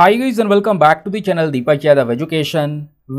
Hi guys and welcome back to the channel Deepak Yadav Education.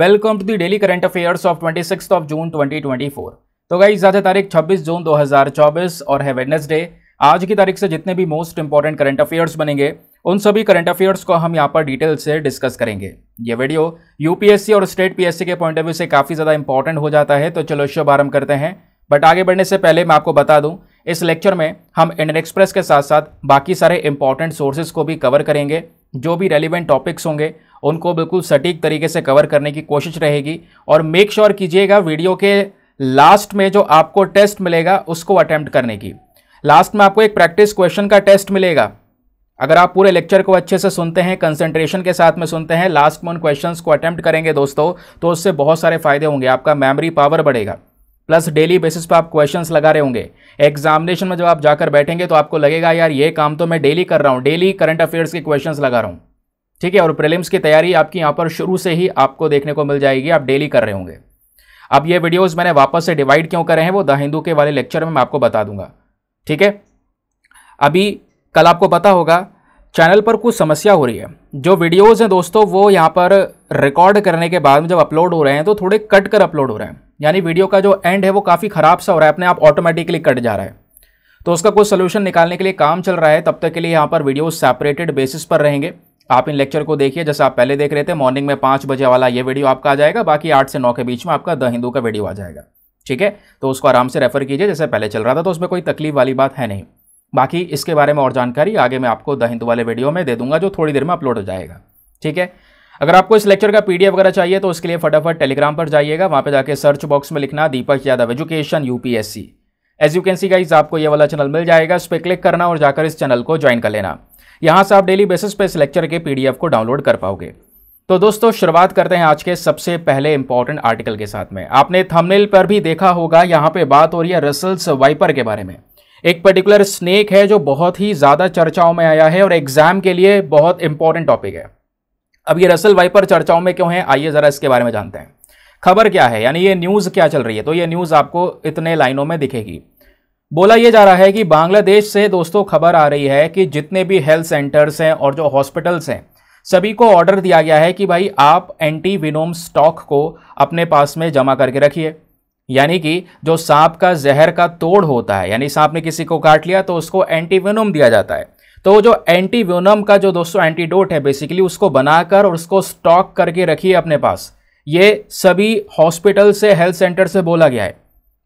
Welcome to the daily current affairs of 26th of June 2024. तो guys आज है तारीख 26 जून 2024 और है Wednesday आज की तारीख से जितने भी मोस्ट इंपॉर्टेंट करंट अफेयर्स बनेंगे उन सभी करंट अफेयर्स को हम यहाँ पर डिटेल से डिस्कस करेंगे ये वीडियो यूपीएससी और स्टेट पीएससी के पॉइंट ऑफ व्यू से काफ़ी ज़्यादा इंपॉर्टेंट हो जाता है तो चलो शुभ आरम्भ करते हैं बट आगे बढ़ने से पहले मैं आपको बता दूं इस लेक्चर में हम इंडियन एक्सप्रेस के साथ साथ बाकी सारे इंपॉर्टेंट सोर्सेज को भी कवर करेंगे जो भी रेलिवेंट टॉपिक्स होंगे उनको बिल्कुल सटीक तरीके से कवर करने की कोशिश रहेगी और मेक श्योर कीजिएगा वीडियो के लास्ट में जो आपको टेस्ट मिलेगा उसको अटैम्प्ट करने की लास्ट में आपको एक प्रैक्टिस क्वेश्चन का टेस्ट मिलेगा अगर आप पूरे लेक्चर को अच्छे से सुनते हैं कंसंट्रेशन के साथ में सुनते हैं लास्ट में उन क्वेश्चंस को अटैम्प्ट करेंगे दोस्तों तो उससे बहुत सारे फायदे होंगे आपका मेमोरी पावर बढ़ेगा प्लस डेली बेसिस पर आप क्वेश्चंस लगा रहे होंगे एग्जामिनेशन में जब आप जाकर बैठेंगे तो आपको लगेगा यार ये काम तो मैं डेली कर रहा हूँ डेली करंट अफेयर्स के क्वेश्चंस लगा रहा हूँ ठीक है और प्रीलिम्स की तैयारी आपकी यहाँ पर शुरू से ही आपको देखने को मिल जाएगी आप डेली कर रहे होंगे अब ये वीडियोज़ मैंने वापस से डिवाइड क्यों करे हैं वो द हिंदू के वाले लेक्चर में मैं आपको बता दूंगा ठीक है अभी कल आपको पता होगा चैनल पर कुछ समस्या हो रही है जो वीडियोज़ हैं दोस्तों वो यहाँ पर रिकॉर्ड करने के बाद में जब अपलोड हो रहे हैं तो थोड़े कट कर अपलोड हो रहे हैं यानी वीडियो का जो एंड है वो काफ़ी ख़राब सा हो रहा है अपने आप ऑटोमेटिकली कट जा रहा है तो उसका कोई सोल्यूशन निकालने के लिए काम चल रहा है तब तक के लिए यहाँ पर वीडियो सेपरेटेड बेसिस पर रहेंगे आप इन लेक्चर को देखिए जैसा आप पहले देख रहे थे मॉर्निंग में पाँच बजे वाला ये वीडियो आपका आ जाएगा बाकी आठ से नौ के बीच में आपका द हिंदू का वीडियो आ जाएगा ठीक है तो उसको आराम से रेफर कीजिए जैसे पहले चल रहा था तो उसमें कोई तकलीफ वाली बात है नहीं बाकी इसके बारे में और जानकारी आगे मैं आपको द हिंदू वाले वीडियो में दे दूंगा जो थोड़ी देर में अपलोड हो जाएगा ठीक है अगर आपको इस लेक्चर का पीडीएफ वगैरह चाहिए तो उसके लिए फटाफट टेलीग्राम पर जाइएगा वहाँ पे जाके सर्च बॉक्स में लिखना Deepak Yadav education UPSC as you can see guys आपको ये वाला चैनल मिल जाएगा इस पर क्लिक करना और जाकर इस चैनल को ज्वाइन कर लेना यहाँ से आप डेली बेसिस पर इस लेक्चर के पी को डाउनलोड कर पाओगे तो दोस्तों शुरुआत करते हैं आज के सबसे पहले इंपॉर्टेंट आर्टिकल के साथ में आपने थमनेल पर भी देखा होगा यहाँ पे बात हो रही है रसल्स वाइपर के बारे में एक पर्टिकुलर स्नेक है जो बहुत ही ज़्यादा चर्चाओं में आया है और एग्जाम के लिए बहुत इंपॉर्टेंट टॉपिक है अब ये रसल वाइपर चर्चाओं में क्यों है आइए ज़रा इसके बारे में जानते हैं खबर क्या है यानी ये न्यूज़ क्या चल रही है तो ये न्यूज़ आपको इतने लाइनों में दिखेगी बोला यह जा रहा है कि बांग्लादेश से दोस्तों खबर आ रही है कि जितने भी हेल्थ सेंटर्स हैं और जो हॉस्पिटल्स हैं सभी को ऑर्डर दिया गया है कि भाई आप एंटी विनोम स्टॉक को अपने पास में जमा करके रखिए यानी कि जो सांप का जहर का तोड़ होता है यानी सांप ने किसी को काट लिया तो उसको एंटीविनोम दिया जाता है तो जो एंटीव्यूनम का जो दोस्तों एंटीडोट है बेसिकली उसको बनाकर और उसको स्टॉक करके रखिए अपने पास ये सभी हॉस्पिटल से हेल्थ सेंटर से बोला गया है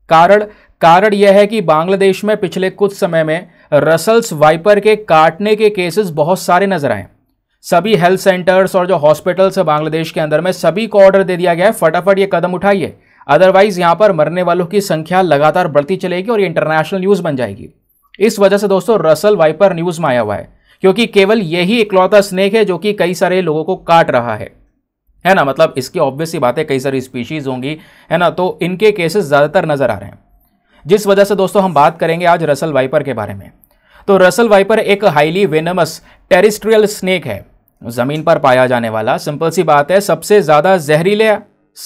कारण कारण यह है कि बांग्लादेश में पिछले कुछ समय में रसल्स वाइपर के काटने के केसेस बहुत सारे नजर आए सभी हेल्थ सेंटर्स और जो हॉस्पिटल्स है बांग्लादेश के अंदर में सभी को ऑर्डर दे दिया गया है फटाफट ये कदम उठाइए अदरवाइज यहाँ पर मरने वालों की संख्या लगातार बढ़ती चलेगी और ये इंटरनेशनल न्यूज़ बन जाएगी इस वजह से दोस्तों रसल वाइपर न्यूज़ में आया हुआ है क्योंकि केवल यही इकलौता स्नेक है जो कि कई सारे लोगों को काट रहा है है ना मतलब इसकी ऑब्वियस ही बात है कई सारी स्पीशीज़ होंगी है ना तो इनके केसेस ज़्यादातर नज़र आ रहे हैं जिस वजह से दोस्तों हम बात करेंगे आज रसल वाइपर के बारे में तो रसल वाइपर एक हाईली वेनमस टेरिस्ट्रियल स्नेक है ज़मीन पर पाया जाने वाला सिंपल सी बात है सबसे ज़्यादा जहरीले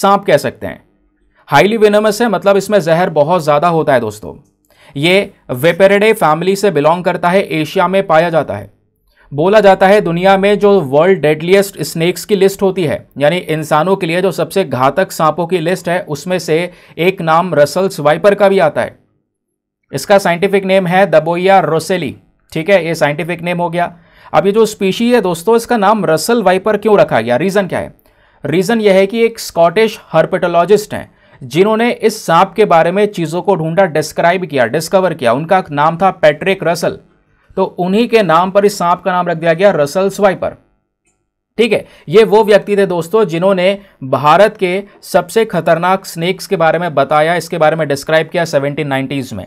सांप कह सकते हैं हाईली वेनमस है मतलब इसमें जहर बहुत ज़्यादा होता है दोस्तों ये वेपेरेडे फैमिली से बिलोंग करता है एशिया में पाया जाता है बोला जाता है दुनिया में जो वर्ल्ड डेडलीस्ट स्नेक्स की लिस्ट होती है यानी इंसानों के लिए जो सबसे घातक सांपों की लिस्ट है उसमें से एक नाम रसल्स वाइपर का भी आता है इसका साइंटिफिक नेम है दबोया रोसेली ठीक है ये साइंटिफिक नेम हो गया अब ये जो स्पीशी है दोस्तों इसका नाम रसल वाइपर क्यों रखा गया रीज़न क्या है रीज़न यह है कि एक स्कॉटिश हर्पेटोलॉजिस्ट हैं जिन्होंने इस सांप के बारे में चीज़ों को ढूंढा डिस्क्राइब किया डिस्कवर किया उनका नाम था पैट्रिक रसल तो उन्हीं के नाम पर इस सांप का नाम रख दिया गया रसल स्वाइपर ठीक है ये वो व्यक्ति थे दोस्तों जिन्होंने भारत के सबसे खतरनाक स्नेक्स के बारे में बताया इसके बारे में डिस्क्राइब किया सेवनटीन में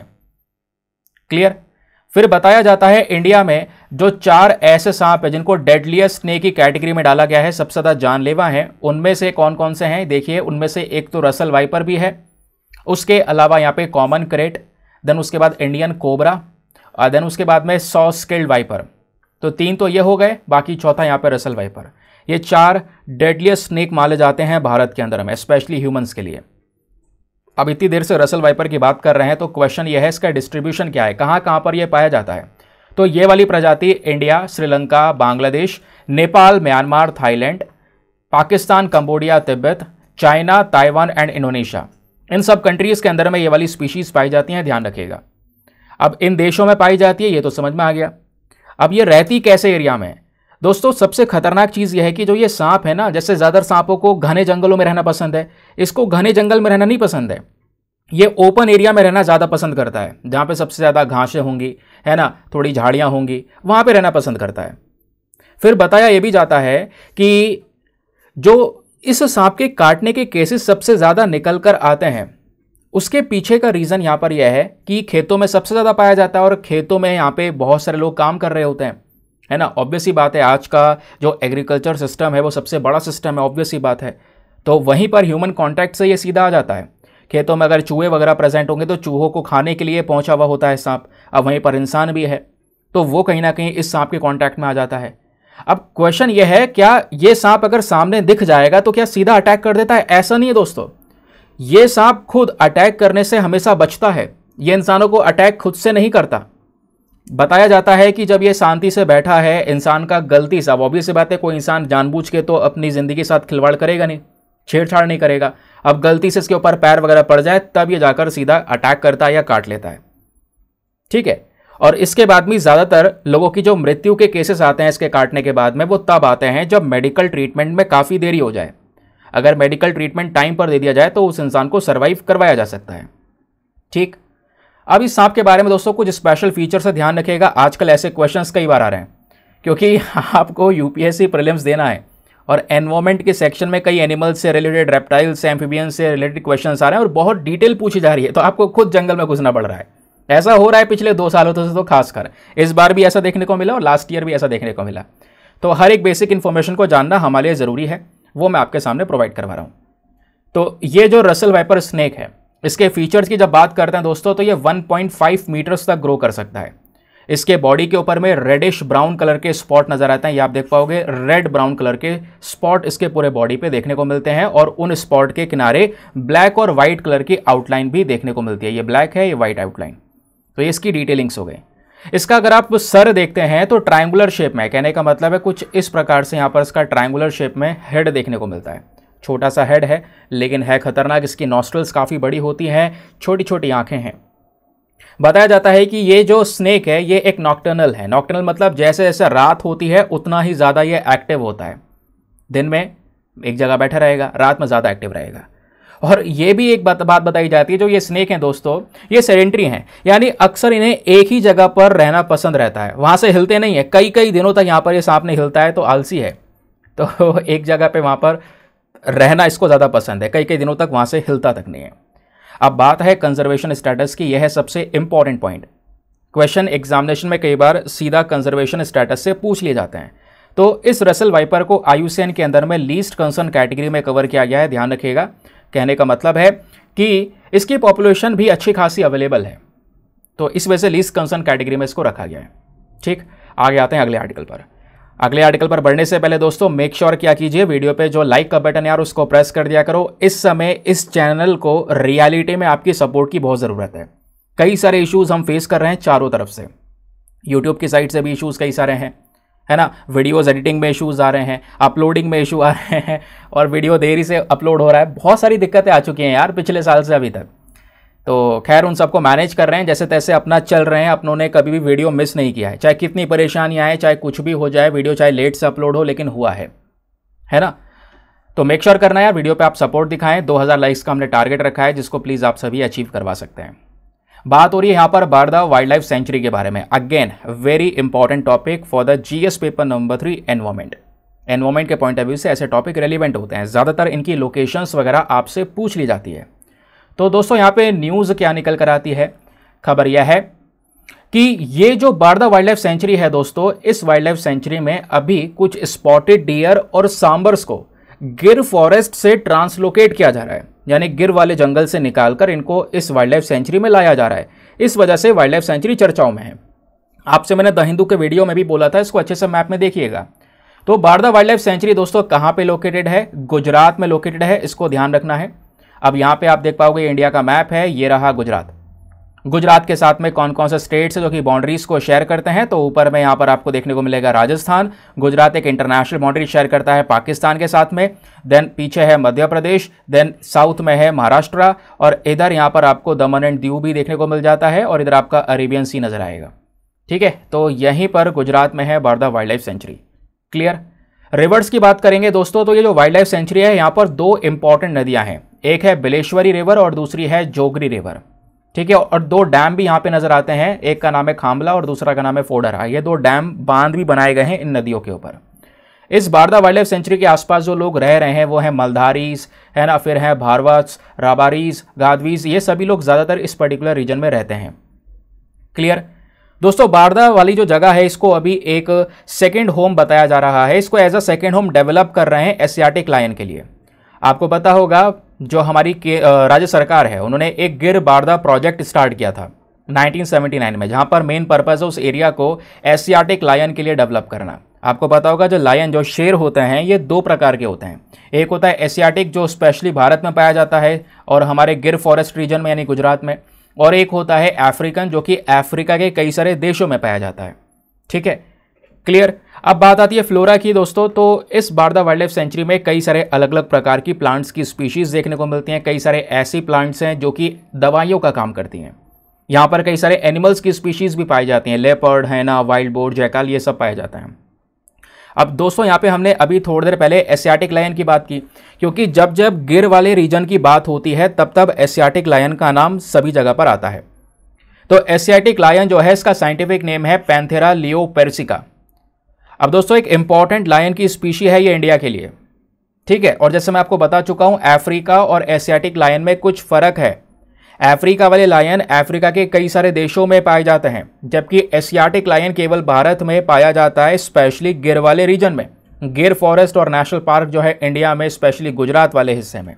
क्लियर फिर बताया जाता है इंडिया में जो चार ऐसे सांप है जिनको डेडलियर स्नेक की कैटेगरी में डाला गया है सबसे ज़्यादा जानलेवा है उनमें से कौन कौन से हैं देखिए उनमें से एक तो रसल वाइपर भी है उसके अलावा यहाँ पे कॉमन क्रेट देन उसके बाद इंडियन कोबरा और देन उसके बाद में सौ स्किल्ड वाइपर तो तीन तो ये हो गए बाकी चौथा यहाँ पर रसल वाइपर ये चार डेडलियस स्नेक माले जाते हैं भारत के अंदर में स्पेशली ह्यूमन्स के लिए अब इतनी देर से रसल वाइपर की बात कर रहे हैं तो क्वेश्चन ये है इसका डिस्ट्रीब्यूशन क्या है कहाँ कहाँ पर यह पाया जाता है तो ये वाली प्रजाति India Sri Lanka Bangladesh Nepal Myanmar Thailand Pakistan Cambodia Tibet China Taiwan and Indonesia इन सब कंट्रीज़ के अंदर में ये वाली स्पीशीज़ पाई जाती हैं ध्यान रखिएगा अब इन देशों में पाई जाती है ये तो समझ में आ गया अब ये रहती कैसे एरिया में दोस्तों सबसे खतरनाक चीज़ यह है कि जो ये सांप है ना जैसे ज़्यादातर सांपों को घने जंगलों में रहना पसंद है इसको घने जंगल में रहना नहीं पसंद है ये ओपन एरिया में रहना ज़्यादा पसंद करता है जहाँ पे सबसे ज़्यादा घासें होंगी है ना थोड़ी झाड़ियाँ होंगी वहाँ पे रहना पसंद करता है फिर बताया ये भी जाता है कि जो इस सांप के काटने के केसेस सबसे ज़्यादा निकल कर आते हैं उसके पीछे का रीज़न यहाँ पर यह है कि खेतों में सबसे ज़्यादा पाया जाता है और खेतों में यहाँ पे बहुत सारे लोग काम कर रहे होते हैं है ना ऑब्वियस ही बात है आज का जो एग्रीकल्चर सिस्टम है वो सबसे बड़ा सिस्टम है ऑब्वियस ही बात है तो वहीं पर ह्यूमन कॉन्टैक्ट से ये सीधा आ जाता है खेतों में अगर चूहे वगैरह प्रेजेंट होंगे तो चूहों को खाने के लिए पहुंचा हुआ होता है सांप अब वहीं पर इंसान भी है तो वो कहीं ना कहीं इस सांप के कॉन्टैक्ट में आ जाता है अब क्वेश्चन ये है क्या ये सांप अगर सामने दिख जाएगा तो क्या सीधा अटैक कर देता है ऐसा नहीं है दोस्तों ये सांप खुद अटैक करने से हमेशा बचता है ये इंसानों को अटैक खुद से नहीं करता बताया जाता है कि जब ये शांति से बैठा है इंसान का गलती सब ऑब्वियस बात है कोई इंसान जानबूझ के तो अपनी ज़िंदगी के साथ खिलवाड़ करेगा नहीं छेड़छाड़ नहीं करेगा अब गलती से इसके ऊपर पैर वगैरह पड़ जाए तब ये जाकर सीधा अटैक करता है या काट लेता है ठीक है और इसके बाद भी ज़्यादातर लोगों की जो मृत्यु के केसेस आते हैं इसके काटने के बाद में वो तब आते हैं जब मेडिकल ट्रीटमेंट में काफ़ी देरी हो जाए अगर मेडिकल ट्रीटमेंट टाइम पर दे दिया जाए तो उस इंसान को सर्वाइव करवाया जा सकता है ठीक अब इस सांप के बारे में दोस्तों कुछ स्पेशल फीचर से ध्यान रखिएगा आजकल ऐसे क्वेश्चंस कई बार आ रहे हैं क्योंकि आपको यूपीएससी प्रीलिम्स देना है और एनवायरमेंट के सेक्शन में कई एनिमल्स से रिलेटेड रेप्टाइल्स से एम्फीबियंस से रिलेटेड क्वेश्चन आ रहे हैं और बहुत डिटेल पूछी जा रही है तो आपको खुद जंगल में घुसना पड़ रहा है ऐसा हो रहा है पिछले दो सालों से तो खासकर इस बार भी ऐसा देखने को मिला और लास्ट ईयर भी ऐसा देखने को मिला तो हर एक बेसिक इन्फॉर्मेशन को जानना हमारे लिए ज़रूरी है वो मैं आपके सामने प्रोवाइड करवा रहा हूँ तो ये जो रसल वाइपर स्नैक है इसके फीचर्स की जब बात करते हैं दोस्तों तो ये वन मीटर्स तक ग्रो कर सकता है इसके बॉडी के ऊपर में रेडिश ब्राउन कलर के स्पॉट नज़र आते हैं ये आप देख पाओगे रेड ब्राउन कलर के स्पॉट इसके पूरे बॉडी पे देखने को मिलते हैं और उन स्पॉट के किनारे ब्लैक और वाइट कलर की आउटलाइन भी देखने को मिलती है ये ब्लैक है ये व्हाइट आउटलाइन तो ये इसकी डिटेलिंग्स हो गए इसका अगर आप सर देखते हैं तो ट्राइंगुलर शेप में कहने का मतलब है कुछ इस प्रकार से यहाँ पर इसका ट्राइंगुलर शेप में हेड देखने को मिलता है छोटा सा हेड है लेकिन है खतरनाक इसकी नॉस्ट्रल्स काफ़ी बड़ी होती हैं छोटी छोटी आँखें हैं बताया जाता है कि ये जो स्नेक है ये एक नॉक्टर्नल है नॉक्टर्नल मतलब जैसे जैसे रात होती है उतना ही ज़्यादा ये एक्टिव होता है दिन में एक जगह बैठा रहेगा रात में ज़्यादा एक्टिव रहेगा और ये भी एक बात बात बताई जाती है जो ये स्नेक हैं दोस्तों ये सेडेंट्री हैं यानी अक्सर इन्हें एक ही जगह पर रहना पसंद रहता है वहाँ से हिलते नहीं है कई कई दिनों तक यहाँ पर ये सांप नहीं हिलता है तो आलसी है तो एक जगह पे वहाँ पर रहना इसको ज़्यादा पसंद है कई कई दिनों तक वहाँ से हिलता तक नहीं है अब बात है कंजर्वेशन स्टेटस की यह है सबसे इंपॉर्टेंट पॉइंट क्वेश्चन एग्जामिनेशन में कई बार सीधा कंजर्वेशन स्टेटस से पूछ लिए जाते हैं तो इस रसल वाइपर को आयुसेन के अंदर में लीस्ट कंसर्न कैटेगरी में कवर किया गया है ध्यान रखिएगा कहने का मतलब है कि इसकी पॉपुलेशन भी अच्छी खासी अवेलेबल है तो इस वजह से लीस्ट कंसर्न कैटेगरी में इसको रखा गया है ठीक आगे आते हैं अगले आर्टिकल पर अगले आर्टिकल पर बढ़ने से पहले दोस्तों मेक श्योर क्या कीजिए वीडियो पे जो लाइक का बटन यार उसको प्रेस कर दिया करो इस समय इस चैनल को रियलिटी में आपकी सपोर्ट की बहुत ज़रूरत है कई सारे इश्यूज हम फेस कर रहे हैं चारों तरफ से यूट्यूब की साइड से भी इश्यूज़ कई सारे हैं है ना वीडियोज़ एडिटिंग में इश्यूज़ आ रहे हैं अपलोडिंग में इशू आ रहे हैं और वीडियो देरी से अपलोड हो रहा है बहुत सारी दिक्कतें आ चुकी हैं यार पिछले साल से अभी तक तो खैर उन सबको मैनेज कर रहे हैं जैसे तैसे अपना चल रहे हैं अपनों ने कभी भी वीडियो मिस नहीं किया है चाहे कितनी परेशानियाँ आए चाहे कुछ भी हो जाए वीडियो चाहे लेट से अपलोड हो लेकिन हुआ है है ना तो मेक श्योर sure करना यार वीडियो पे आप सपोर्ट दिखाएं 2000 लाइक्स का हमने टारगेट रखा है जिसको प्लीज़ आप सभी अचीव करवा सकते हैं बात हो रही है यहाँ पर बारदा वाइल्ड लाइफ सेंचुरी के बारे में again very important topic for the G paper number three environment environment के पॉइंट ऑफ व्यू से ऐसे टॉपिक रेलिवेंट होते हैं ज़्यादातर इनकी लोकेशंस वगैरह आपसे पूछ ली जाती है तो दोस्तों यहाँ पे न्यूज़ क्या निकल कर आती है खबर यह है कि ये जो बारदा वाइल्ड लाइफ सेंचुरी है दोस्तों इस वाइल्ड लाइफ सेंचुरी में अभी कुछ स्पॉटेड डियर और सांबर्स को गिर फॉरेस्ट से ट्रांसलोकेट किया जा रहा है यानी गिर वाले जंगल से निकालकर इनको इस वाइल्ड लाइफ सेंचुरी में लाया जा रहा है इस वजह से वाइल्ड लाइफ सेंचुरी चर्चाओं में है आपसे मैंने द हिंदू के वीडियो में भी बोला था इसको अच्छे से मैप में देखिएगा तो बारदा वाइल्ड लाइफ सेंचुरी दोस्तों कहाँ पे लोकेटेड है गुजरात में लोकेटेड है इसको ध्यान रखना है अब यहाँ पे आप देख पाओगे इंडिया का मैप है ये रहा गुजरात गुजरात के साथ में कौन कौन से स्टेट्स है जो कि बाउंड्रीज़ को शेयर करते हैं तो ऊपर में यहाँ पर आपको देखने को मिलेगा राजस्थान गुजरात एक इंटरनेशनल बाउंड्री शेयर करता है पाकिस्तान के साथ में देन पीछे है मध्य प्रदेश देन साउथ में है महाराष्ट्र और इधर यहाँ पर आपको दमन एंड दीव भी देखने को मिल जाता है और इधर आपका अरेबियन सी नज़र आएगा ठीक है तो यहीं पर गुजरात में है Barda wild life sanctuary clear rivers की बात करेंगे दोस्तों तो ये जो वाइल्ड लाइफ सेंचुरी है यहाँ पर दो इंपॉर्टेंट नदियाँ हैं एक है बिलेश्वरी रिवर और दूसरी है जोगरी रिवर ठीक है और दो डैम भी यहाँ पे नज़र आते हैं एक का नाम है खामला और दूसरा का नाम है फोडरा हाँ, ये दो डैम बांध भी बनाए गए हैं इन नदियों के ऊपर इस बारदा वाइल्ड लाइफ सेंचुरी के आसपास जो लोग रह रहे हैं वो हैं मलधारीज है ना फिर हैं भारवत्स राबारीज गादवीज ये सभी लोग ज़्यादातर इस पर्टिकुलर रीजन में रहते हैं क्लियर दोस्तों बारदा वाली जो जगह है इसको अभी एक सेकेंड होम बताया जा रहा है इसको as a second home develop कर रहे हैं एशियाटिक लाइन के लिए आपको पता होगा जो हमारी राज्य सरकार है उन्होंने एक गिर बारदा प्रोजेक्ट स्टार्ट किया था 1979 में जहाँ पर मेन पर्पज़ है उस एरिया को एशियाटिक लायन के लिए डेवलप करना आपको पता होगा जो लायन जो शेर होते हैं ये दो प्रकार के होते हैं एक होता है एशियाटिक जो स्पेशली भारत में पाया जाता है और हमारे गिर फॉरेस्ट रीजन में यानी गुजरात में और एक होता है अफ्रीकन जो कि अफ्रीका के कई सारे देशों में पाया जाता है ठीक है क्लियर अब बात आती है फ्लोरा की दोस्तों तो इस बारदा वाइल्ड लाइफ सेंचुरी में कई सारे अलग अलग प्रकार की प्लांट्स की स्पीशीज़ देखने को मिलती हैं कई सारे ऐसी प्लांट्स हैं जो कि दवाइयों का काम करती हैं यहाँ पर कई सारे एनिमल्स की स्पीशीज़ भी पाई जाती हैं लेपर्ड हैना वाइल्ड बोर्ड जैकाल ये सब पाया जाता है अब दोस्तों यहाँ पे हमने अभी थोड़ी देर पहले एशियाटिक लायन की बात की क्योंकि जब जब गिर वाले रीजन की बात होती है तब तब एशियाटिक लायन का नाम सभी जगह पर आता है तो एशियाटिक लायन जो है इसका साइंटिफिक नेम है पैंथेरा लियो पेरसिका अब दोस्तों एक इंपॉर्टेंट लायन की स्पीशी है ये इंडिया के लिए ठीक है और जैसे मैं आपको बता चुका हूँ अफ्रीका और एशियाटिक लायन में कुछ फ़र्क है अफ्रीका वाले लायन अफ्रीका के कई सारे देशों में पाए जाते हैं जबकि एशियाटिक लायन केवल भारत में पाया जाता है स्पेशली गिर वाले रीजन में गिर फॉरेस्ट और नेशनल पार्क जो है इंडिया में स्पेशली गुजरात वाले हिस्से में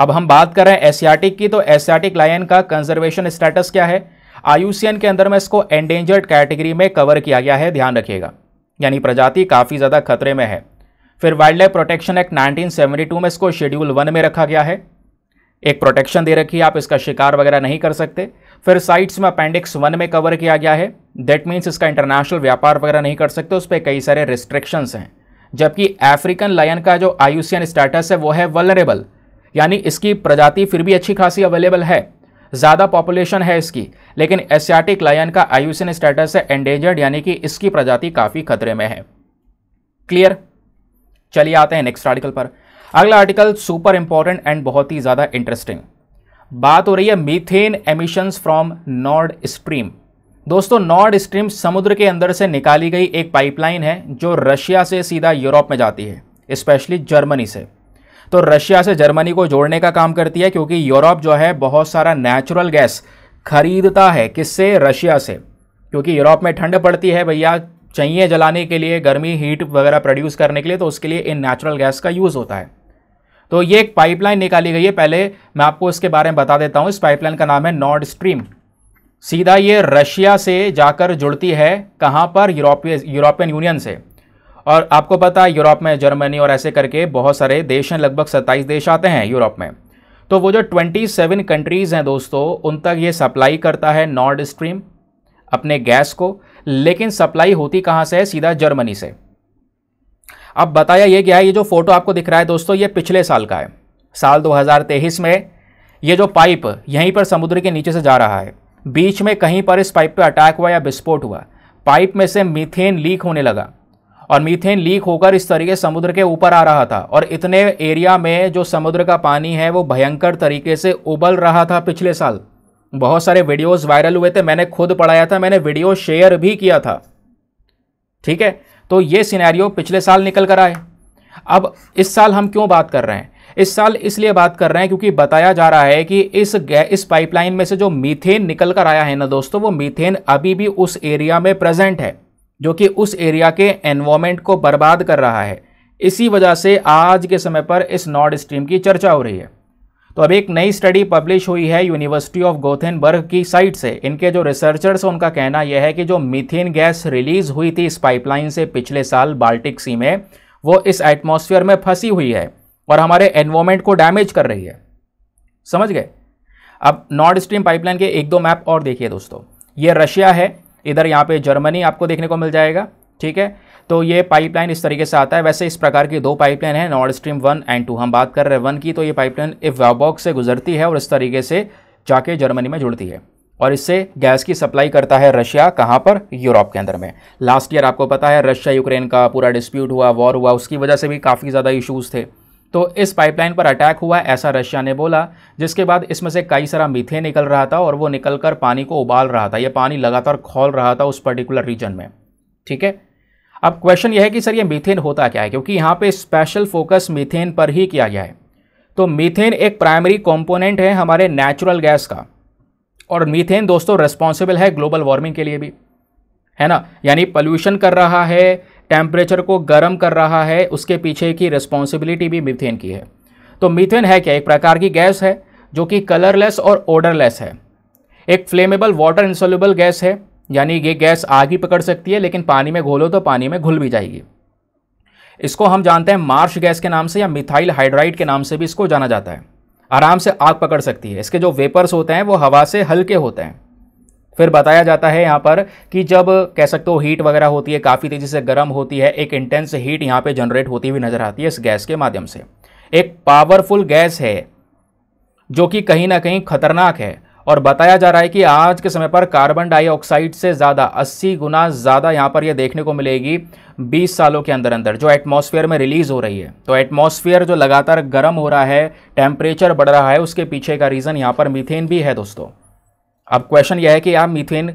अब हम बात कर रहे हैं एशियाटिक की तो एशियाटिक लायन का कंजर्वेशन स्टेटस क्या है आयुसीएन के अंदर में इसको एंडेंजर्ड कैटेगरी में कवर किया गया है ध्यान रखिएगा यानी प्रजाति काफ़ी ज़्यादा खतरे में है फिर wild life protection act two में इसको शेड्यूल वन में रखा गया है एक प्रोटेक्शन दे रखी है आप इसका शिकार वगैरह नहीं कर सकते फिर साइट्स में अपेंडिक्स वन में कवर किया गया है दैट मीन्स इसका इंटरनेशनल व्यापार वगैरह नहीं कर सकते उस पर कई सारे रिस्ट्रिक्शंस हैं जबकि अफ्रीकन लायन का जो आयुसियन स्टेटस है वो है वलरेबल यानी इसकी प्रजाति फिर भी अच्छी खासी अवेलेबल है ज़्यादा पॉपुलेशन है इसकी लेकिन एशियाटिक लायन का आयुषन स्टेटस है एंडेंजर्ड यानी कि इसकी प्रजाति काफ़ी खतरे में है क्लियर चलिए आते हैं नेक्स्ट आर्टिकल पर अगला आर्टिकल सुपर इंपॉर्टेंट एंड बहुत ही ज़्यादा इंटरेस्टिंग बात हो रही है methane emissions from Nord Stream दोस्तों नॉर्ड स्ट्रीम समुद्र के अंदर से निकाली गई एक पाइपलाइन है जो रशिया से सीधा यूरोप में जाती है स्पेशली जर्मनी से तो रशिया से जर्मनी को जोड़ने का काम करती है क्योंकि यूरोप जो है बहुत सारा नेचुरल गैस खरीदता है किससे रशिया से क्योंकि यूरोप में ठंड पड़ती है भैया चाहिए जलाने के लिए गर्मी हीट वगैरह प्रोड्यूस करने के लिए तो उसके लिए इन नेचुरल गैस का यूज़ होता है तो ये एक पाइपलाइन निकाली गई है पहले मैं आपको इसके बारे में बता देता हूँ इस पाइपलाइन का नाम है नॉर्ड स्ट्रीम सीधा ये रशिया से जाकर जुड़ती है कहाँ पर यूरोपीय यूरोपियन यूनियन से और आपको पता है यूरोप में जर्मनी और ऐसे करके बहुत सारे देश हैं लगभग सत्ताईस देश आते हैं यूरोप में तो वो जो ट्वेंटी सेवन कंट्रीज़ हैं दोस्तों उन तक ये सप्लाई करता है नॉर्ड स्ट्रीम अपने गैस को लेकिन सप्लाई होती कहाँ से है सीधा जर्मनी से अब बताया ये क्या है ये जो फ़ोटो आपको दिख रहा है दोस्तों ये पिछले साल का है साल 2023 में ये जो पाइप यहीं पर समुद्र के नीचे से जा रहा है बीच में कहीं पर इस पाइप पर अटैक हुआ या विस्फोट हुआ पाइप में से मीथेन लीक होने लगा और मीथेन लीक होकर इस तरीके समुद्र के ऊपर आ रहा था और इतने एरिया में जो समुद्र का पानी है वो भयंकर तरीके से उबल रहा था पिछले साल बहुत सारे वीडियोस वायरल हुए थे मैंने खुद पढ़ाया था मैंने वीडियो शेयर भी किया था ठीक है तो ये सिनेरियो पिछले साल निकल कर आए अब इस साल हम क्यों बात कर रहे हैं इस साल इसलिए बात कर रहे हैं क्योंकि बताया जा रहा है कि इस इस पाइपलाइन में से जो मीथेन निकल कर आया है ना दोस्तों वो मीथेन अभी भी उस एरिया में प्रेजेंट है जो कि उस एरिया के एनवायरमेंट को बर्बाद कर रहा है इसी वजह से आज के समय पर इस नॉर्ड स्ट्रीम की चर्चा हो रही है तो अब एक नई स्टडी पब्लिश हुई है यूनिवर्सिटी ऑफ गोथेनबर्ग की साइट से इनके जो रिसर्चर्स हैं उनका कहना यह है कि जो मीथेन गैस रिलीज हुई थी इस पाइपलाइन से पिछले साल बाल्टिक सी में वो इस एटमॉस्फेयर में फंसी हुई है और हमारे एनवायरमेंट को डैमेज कर रही है समझ गए अब नॉर्थ स्ट्रीम पाइपलाइन के एक दो मैप और देखिए दोस्तों ये रशिया है इधर यहाँ पे जर्मनी आपको देखने को मिल जाएगा ठीक है तो ये पाइपलाइन इस तरीके से आता है वैसे इस प्रकार की दो पाइपलाइन है Nord Stream one and two हम बात कर रहे हैं वन की तो ये पाइपलाइन वॉक से गुजरती है और इस तरीके से जाके जर्मनी में जुड़ती है और इससे गैस की सप्लाई करता है रशिया कहाँ पर यूरोप के अंदर में लास्ट ईयर आपको पता है रशिया यूक्रेन का पूरा डिस्प्यूट हुआ वॉर हुआ उसकी वजह से भी काफ़ी ज़्यादा इशूज़ थे तो इस पाइपलाइन पर अटैक हुआ ऐसा रशिया ने बोला जिसके बाद इसमें से कई सारा मीथेन निकल रहा था और वो निकल कर पानी को उबाल रहा था यह पानी लगातार खोल रहा था उस पर्टिकुलर रीजन में ठीक है अब क्वेश्चन यह है कि सर ये मीथेन होता क्या है क्योंकि यहाँ पे स्पेशल फोकस मीथेन पर ही किया गया है तो मीथेन एक प्राइमरी कॉम्पोनेंट है हमारे नेचुरल गैस का और मीथेन दोस्तों रिस्पॉन्सिबल है ग्लोबल वार्मिंग के लिए भी है ना यानी पोल्यूशन कर रहा है टेम्परेचर को गर्म कर रहा है उसके पीछे की रिस्पॉन्सिबिलिटी भी मिथेन की है तो मिथेन है क्या एक प्रकार की गैस है जो कि कलरलेस और ओडरलेस है एक फ्लेमेबल वाटर इंसोल्यूबल गैस है यानी ये गैस आग ही पकड़ सकती है लेकिन पानी में घोलो तो पानी में घुल भी जाएगी इसको हम जानते हैं मार्श गैस के नाम से या मिथाइल हाइड्राइड के नाम से भी इसको जाना जाता है आराम से आग पकड़ सकती है इसके जो वेपर्स होते हैं वो हवा से हल्के होते हैं फिर बताया जाता है यहाँ पर कि जब कह सकते हो हीट वगैरह होती है काफ़ी तेज़ी से गर्म होती है एक इंटेंस हीट यहाँ पे जनरेट होती हुई नज़र आती है इस गैस के माध्यम से एक पावरफुल गैस है जो कि कहीं ना कहीं खतरनाक है और बताया जा रहा है कि आज के समय पर कार्बन डाइऑक्साइड से ज़्यादा 80 गुना ज़्यादा यहाँ पर यह देखने को मिलेगी 20 सालों के अंदर अंदर जो एटमॉस्फेयर में रिलीज़ हो रही है तो एटमॉस्फेयर जो लगातार गर्म हो रहा है टेम्परेचर बढ़ रहा है उसके पीछे का रीज़न यहाँ पर मीथेन भी है दोस्तों अब क्वेश्चन यह है कि यार मीथेन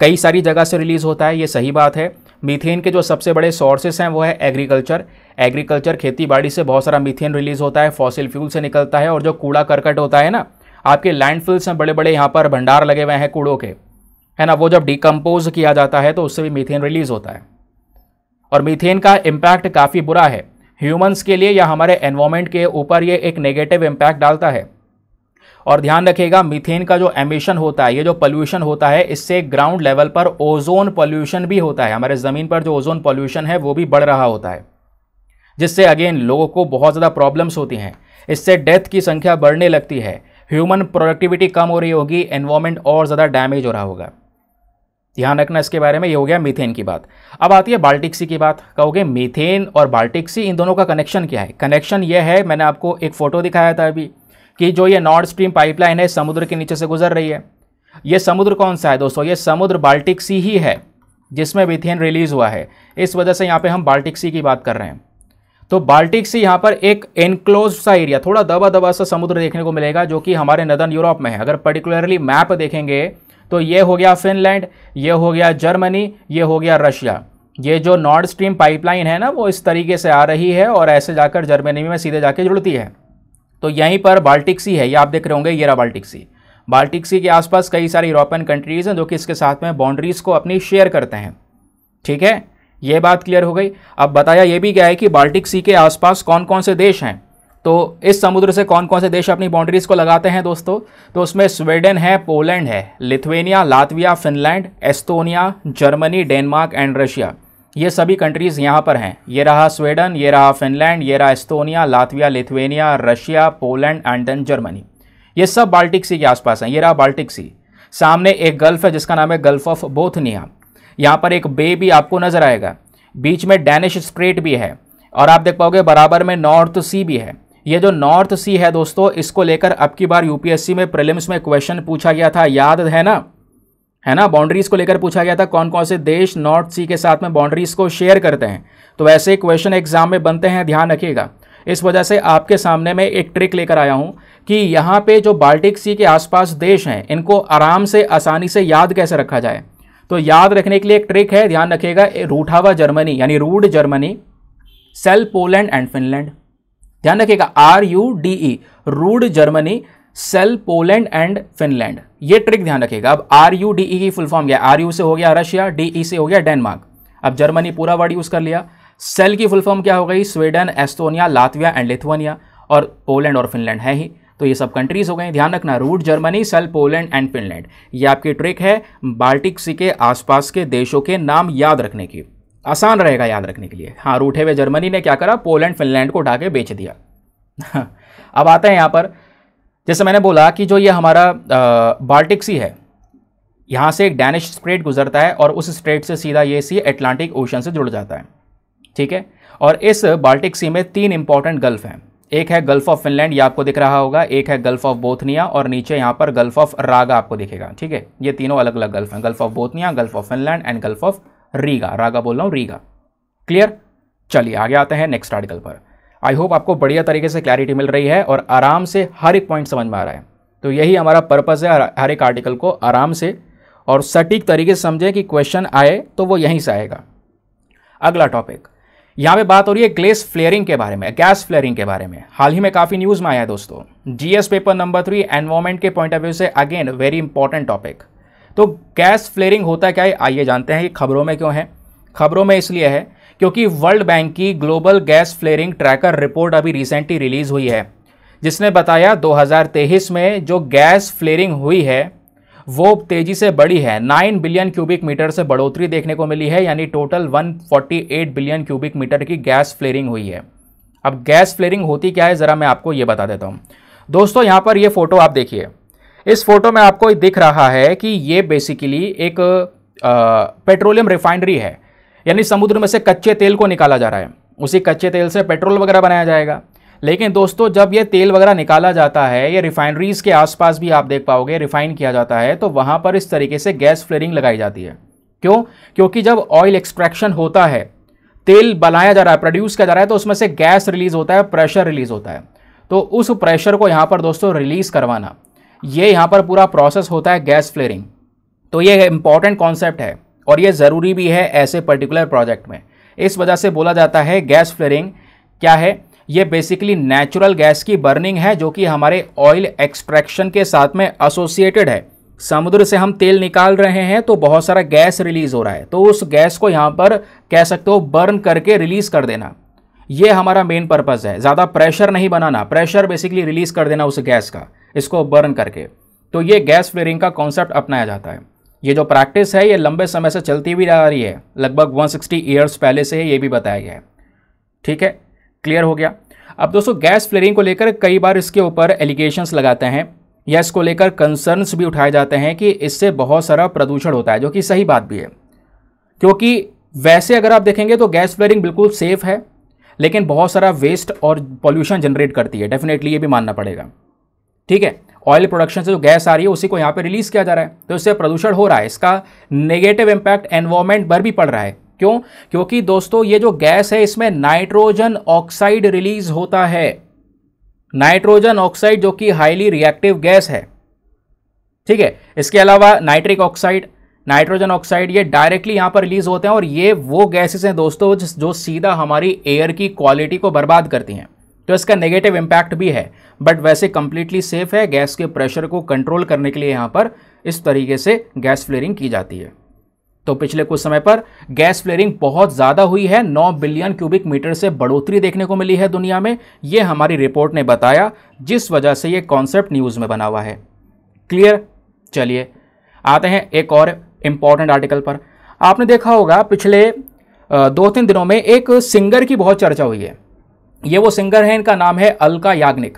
कई सारी जगह से रिलीज़ होता है ये सही बात है मीथेन के जो सबसे बड़े सोर्सेस हैं वो है एग्रीकल्चर एग्रीकल्चर खेती बाड़ी से बहुत सारा मीथेन रिलीज़ होता है फॉसिल फ्यूल से निकलता है और जो कूड़ा करकट होता है ना आपके लैंडफिल्स हैं बड़े बड़े यहाँ पर भंडार लगे हुए हैं कूड़ों के है ना वो जब डिकम्पोज किया जाता है तो उससे भी मीथेन रिलीज़ होता है और मीथेन का इम्पैक्ट काफ़ी बुरा है ह्यूमंस के लिए या हमारे एनवायरमेंट के ऊपर ये एक नेगेटिव इम्पैक्ट डालता है और ध्यान रखिएगा मीथेन का जो एमिशन होता है ये जो पॉल्यूशन होता है इससे ग्राउंड लेवल पर ओजोन पॉल्यूशन भी होता है हमारे ज़मीन पर जो ओजोन पॉल्यूशन है वो भी बढ़ रहा होता है जिससे अगेन लोगों को बहुत ज़्यादा प्रॉब्लम्स होती हैं इससे डेथ की संख्या बढ़ने लगती है ह्यूमन प्रोडक्टिविटी कम हो रही होगी एनवायरमेंट और ज़्यादा डैमेज हो रहा होगा ध्यान रखना इसके बारे में ये हो गया मीथेन की बात अब आती है बाल्टिक सी की बात कहोगे मीथेन और बाल्टिक सी इन दोनों का कनेक्शन क्या है कनेक्शन ये है मैंने आपको एक फ़ोटो दिखाया था अभी कि जो ये नॉर्थ स्ट्रीम पाइपलाइन है समुद्र के नीचे से गुजर रही है ये समुद्र कौन सा है दोस्तों ये समुद्र बाल्टिक सी ही है जिसमें मिथेन रिलीज़ हुआ है इस वजह से यहाँ पे हम बाल्टिक सी की बात कर रहे हैं तो बाल्टिक सी यहाँ पर एक एनक्लोज सा एरिया थोड़ा दबा दबा सा समुद्र देखने को मिलेगा जो कि हमारे नदन यूरोप में है अगर पर्टिकुलरली मैप देखेंगे तो ये हो गया फिनलैंड ये हो गया जर्मनी ये हो गया रशिया ये जो नॉर्थ स्ट्रीम पाइपलाइन है ना वो इस तरीके से आ रही है और ऐसे जाकर जर्मनी में सीधे जाके जुड़ती है तो यहीं पर बाल्टिक सी है ये आप देख रहे होंगे ये रहा बाल्टिक सी बाल्टिक सी के आसपास कई सारे यूरोपियन कंट्रीज़ हैं जो कि इसके साथ में बाउंड्रीज़ को अपनी शेयर करते हैं ठीक है ये बात क्लियर हो गई अब बताया ये भी गया है कि बाल्टिक सी के आसपास कौन कौन से देश हैं तो इस समुद्र से कौन कौन से देश अपनी बाउंड्रीज़ को लगाते हैं दोस्तों तो उसमें स्वीडन है पोलैंड है Lithuania Latvia Finland Estonia Germany Denmark and Russia ये सभी कंट्रीज़ यहाँ पर हैं ये रहा स्वीडन ये रहा फिनलैंड ये रहा Estonia Latvia Lithuania Russia Poland and then Germany ये सब बाल्टिक सी के आसपास हैं ये रहा बाल्टिक सी सामने एक गल्फ़ है जिसका नाम है गल्फ़ ऑफ बोथनिया यहाँ पर एक बे भी आपको नज़र आएगा बीच में डैनिश स्ट्रेट भी है और आप देख पाओगे बराबर में नॉर्थ सी भी है ये जो नॉर्थ सी है दोस्तों इसको लेकर अब की बार यूपीएससी में प्रिलिम्स में क्वेश्चन पूछा गया था याद है ना है ना बाउंड्रीज को लेकर पूछा गया था कौन कौन से देश नॉर्थ सी के साथ में बाउंड्रीज को शेयर करते हैं तो वैसे क्वेश्चन एग्जाम में बनते हैं ध्यान रखिएगा इस वजह से आपके सामने मैं एक ट्रिक लेकर आया हूँ कि यहाँ पे जो बाल्टिक सी के आसपास देश हैं इनको आराम से आसानी से याद कैसे रखा जाए तो याद रखने के लिए एक ट्रिक है ध्यान रखिएगा रूठावा जर्मनी यानी rude Germany sell Poland and Finland ध्यान रखिएगा R U D E rude Germany sell Poland and Finland ये ट्रिक ध्यान रखिएगा अब आर यू डी ई की फुल फॉर्म क्या आर यू से हो गया रशिया डी ई e से हो गया डेनमार्क अब जर्मनी पूरा वर्ड यूज़ कर लिया सेल की फुल फॉर्म क्या हो गई Sweden Estonia Latvia and Lithuania और पोलैंड और फिनलैंड है ही तो ये सब कंट्रीज हो गए ध्यान रखना root Germany sell Poland and Finland ये आपकी ट्रिक है बाल्टिक सी के आसपास के देशों के नाम याद रखने की आसान रहेगा याद रखने के लिए हाँ रूठे हुए जर्मनी ने क्या करा पोलैंड फिनलैंड को उठा के बेच दिया अब आते हैं यहाँ पर जैसे मैंने बोला कि जो ये हमारा बाल्टिक सी है यहाँ से एक डैनिश स्ट्रेट गुजरता है और उस स्ट्रेट से सीधा ये सी एटलांटिक ओशन से जुड़ जाता है ठीक है और इस बाल्टिक सी में तीन इंपॉर्टेंट गल्फ हैं एक है गल्फ ऑफ फिनलैंड ये आपको दिख रहा होगा एक है गल्फ ऑफ बोथनिया और नीचे यहाँ पर गल्फ ऑफ रागा आपको दिखेगा ठीक है ये तीनों अलग अलग गल्फ हैं gulf of Bothnia gulf of Finland and gulf of Riga रागा बोल रहा हूँ रीगा क्लियर चलिए आगे आते हैं नेक्स्ट आर्टिकल पर आई होप आपको बढ़िया तरीके से क्लैरिटी मिल रही है और आराम से हर एक पॉइंट समझ में आ रहा है तो यही हमारा पर्पज़ है हर एक आर्टिकल को आराम से और सटीक तरीके से समझें कि क्वेश्चन आए तो वो यहीं से आएगा अगला टॉपिक यहाँ पे बात हो रही है ग्लेस फ्लेयरिंग के बारे में गैस फ्लेयरिंग के बारे में हाल ही में काफ़ी न्यूज़ में आया है दोस्तों GS paper number three environment के पॉइंट ऑफ व्यू से अगेन वेरी इंपॉर्टेंट टॉपिक तो गैस फ्लेयरिंग होता क्या है आइए जानते हैं ये खबरों में क्यों है खबरों में इसलिए है क्योंकि वर्ल्ड बैंक की Global Gas Flaring Tracker report अभी रिसेंटली रिलीज़ हुई है जिसने बताया 2023 में जो गैस फ्लेयरिंग हुई है वो तेज़ी से बढ़ी है 9 बिलियन क्यूबिक मीटर से बढ़ोतरी देखने को मिली है यानी टोटल 148 बिलियन क्यूबिक मीटर की गैस फ्लेयरिंग हुई है अब गैस फ्लेयरिंग होती क्या है ज़रा मैं आपको ये बता देता हूँ दोस्तों यहाँ पर ये फ़ोटो आप देखिए इस फोटो में आपको दिख रहा है कि ये बेसिकली एक पेट्रोलियम रिफाइनरी है यानी समुद्र में से कच्चे तेल को निकाला जा रहा है उसी कच्चे तेल से पेट्रोल वगैरह बनाया जाएगा लेकिन दोस्तों जब ये तेल वगैरह निकाला जाता है ये रिफाइनरीज़ के आसपास भी आप देख पाओगे रिफाइन किया जाता है तो वहाँ पर इस तरीके से गैस फ्लेरिंग लगाई जाती है क्यों क्योंकि जब ऑयल एक्सट्रैक्शन होता है तेल बनाया जा रहा है प्रोड्यूस किया जा रहा है तो उसमें से गैस रिलीज़ होता है प्रेशर रिलीज़ होता है तो उस प्रेशर को यहाँ पर दोस्तों रिलीज़ करवाना ये यहाँ पर पूरा प्रोसेस होता है गैस फ्लेयरिंग तो ये इम्पॉर्टेंट कॉन्सेप्ट है और ये ज़रूरी भी है ऐसे पर्टिकुलर प्रोजेक्ट में इस वजह से बोला जाता है गैस फ्लरिंग क्या है ये बेसिकली नेचुरल गैस की बर्निंग है जो कि हमारे ऑयल एक्सट्रैक्शन के साथ में एसोसिएटेड है समुद्र से हम तेल निकाल रहे हैं तो बहुत सारा गैस रिलीज हो रहा है तो उस गैस को यहाँ पर कह सकते हो बर्न करके रिलीज कर देना ये हमारा मेन पर्पज़ है ज़्यादा प्रेशर नहीं बनाना प्रेशर बेसिकली रिलीज कर देना उस गैस का इसको बर्न करके तो ये गैस फ्लेयरिंग का कॉन्सेप्ट अपनाया जाता है ये जो प्रैक्टिस है ये लंबे समय से चलती भी आ रही है लगभग 160 सिक्सटी ईयर्स पहले से ये भी बताया गया है ठीक है क्लियर हो गया अब दोस्तों गैस फ्लेयरिंग को लेकर कई बार इसके ऊपर एलिगेशंस लगाते हैं या इसको लेकर कंसर्न्स भी उठाए जाते हैं कि इससे बहुत सारा प्रदूषण होता है जो कि सही बात भी है क्योंकि वैसे अगर आप देखेंगे तो गैस फ्लेयरिंग बिल्कुल सेफ़ है लेकिन बहुत सारा वेस्ट और पॉल्यूशन जनरेट करती है डेफिनेटली ये भी मानना पड़ेगा ठीक है ऑयल प्रोडक्शन से जो गैस आ रही है उसी को यहाँ पर रिलीज़ किया जा रहा है तो इससे प्रदूषण हो रहा है इसका नेगेटिव इम्पैक्ट एनवायरमेंट पर भी पड़ रहा है क्यों क्योंकि दोस्तों ये जो गैस है इसमें नाइट्रोजन ऑक्साइड रिलीज होता है नाइट्रोजन ऑक्साइड जो कि हाईली रिएक्टिव गैस है ठीक है इसके अलावा नाइट्रिक ऑक्साइड नाइट्रोजन ऑक्साइड ये डायरेक्टली यहाँ पर रिलीज होते हैं और ये वो गैसेस हैं दोस्तों जो सीधा हमारी एयर की क्वालिटी को बर्बाद करती हैं तो इसका नेगेटिव इम्पैक्ट भी है बट वैसे कम्प्लीटली सेफ है गैस के प्रेशर को कंट्रोल करने के लिए यहाँ पर इस तरीके से गैस फ्लेयरिंग की जाती है तो पिछले कुछ समय पर गैस फ्लेयरिंग बहुत ज़्यादा हुई है 9 बिलियन क्यूबिक मीटर से बढ़ोतरी देखने को मिली है दुनिया में ये हमारी रिपोर्ट ने बताया जिस वजह से ये कॉन्सेप्ट न्यूज़ में बना हुआ है क्लियर चलिए आते हैं एक और इम्पॉर्टेंट आर्टिकल पर आपने देखा होगा पिछले दो तीन दिनों में एक सिंगर की बहुत चर्चा हुई है ये वो सिंगर हैं इनका नाम है अलका याग्निक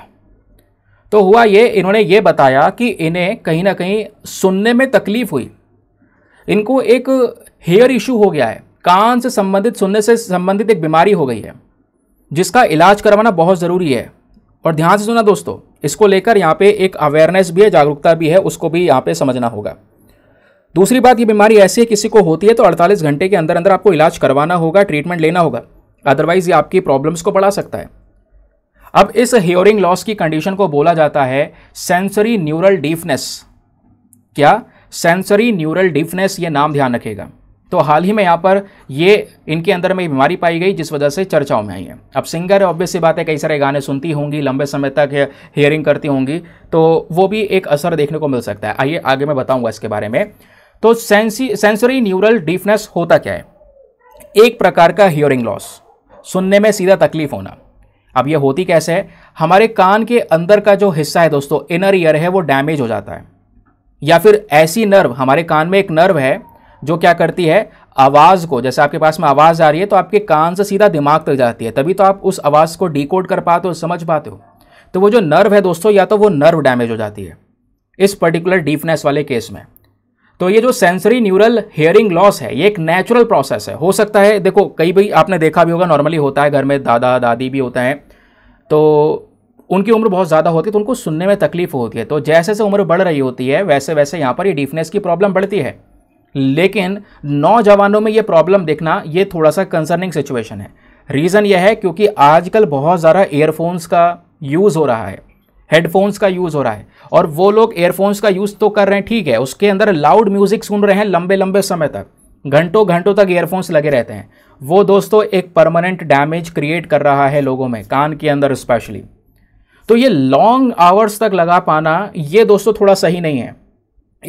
तो हुआ ये इन्होंने ये बताया कि इन्हें कहीं ना कहीं सुनने में तकलीफ हुई इनको एक हेयर इशू हो गया है कान से संबंधित सुनने से संबंधित एक बीमारी हो गई है जिसका इलाज करवाना बहुत ज़रूरी है और ध्यान से सुना दोस्तों इसको लेकर यहाँ पे एक अवेयरनेस भी है जागरूकता भी है उसको भी यहाँ पे समझना होगा दूसरी बात ये बीमारी ऐसी है किसी को होती है तो 48 घंटे के अंदर अंदर आपको इलाज करवाना होगा ट्रीटमेंट लेना होगा अदरवाइज ये आपकी प्रॉब्लम्स को बढ़ा सकता है अब इस हेयरिंग लॉस की कंडीशन को बोला जाता है सेंसरी न्यूरल डीफनेस क्या सेंसरी न्यूरल डीफनेस ये नाम ध्यान रखेगा तो हाल ही में यहाँ पर ये इनके अंदर में बीमारी पाई गई जिस वजह से चर्चाओं में आई है अब सिंगर ऑब्वियस सी बात है कई सारे गाने सुनती होंगी लंबे समय तक हियरिंग करती होंगी तो वो भी एक असर देखने को मिल सकता है आइए आगे मैं बताऊंगा इसके बारे में तो सेंसी सेंसरी न्यूरल डीफनेस होता क्या है एक प्रकार का हियरिंग लॉस सुनने में सीधा तकलीफ होना अब ये होती कैसे है हमारे कान के अंदर का जो हिस्सा है दोस्तों इनर ईयर है वो डैमेज हो जाता है या फिर ऐसी नर्व हमारे कान में एक नर्व है जो क्या करती है आवाज़ को जैसे आपके पास में आवाज़ आ रही है तो आपके कान से सीधा दिमाग तक जाती है तभी तो आप उस आवाज़ को डिकोड कर पाते हो समझ पाते हो तो वो जो नर्व है दोस्तों या तो वो नर्व डैमेज हो जाती है इस पर्टिकुलर डीपनेस वाले केस में तो ये जो सेंसरी न्यूरल हेयरिंग लॉस है ये एक नेचुरल प्रोसेस है हो सकता है देखो कई भाई आपने देखा भी होगा नॉर्मली होता है घर में दादा दादी भी होते हैं तो उनकी उम्र बहुत ज़्यादा होती है तो उनको सुनने में तकलीफ होती है तो जैसे जैसे उम्र बढ़ रही होती है वैसे वैसे यहाँ पर ये डीफनेस की प्रॉब्लम बढ़ती है लेकिन नौजवानों में ये प्रॉब्लम देखना ये थोड़ा सा कंसर्निंग सिचुएशन है रीज़न यह है क्योंकि आजकल बहुत ज़्यादा एयरफोन्स का यूज़ हो रहा है हेडफोन्स का यूज़ हो रहा है और वो लोग एयरफोन्स का यूज़ तो कर रहे हैं ठीक है उसके अंदर लाउड म्यूज़िक सुन रहे हैं लंबे लंबे समय तक घंटों घंटों तक एयरफोन्स लगे रहते हैं वो दोस्तों एक परमानेंट डैमेज क्रिएट कर रहा है लोगों में कान के अंदर स्पेशली तो ये लॉन्ग आवर्स तक लगा पाना ये दोस्तों थोड़ा सही नहीं है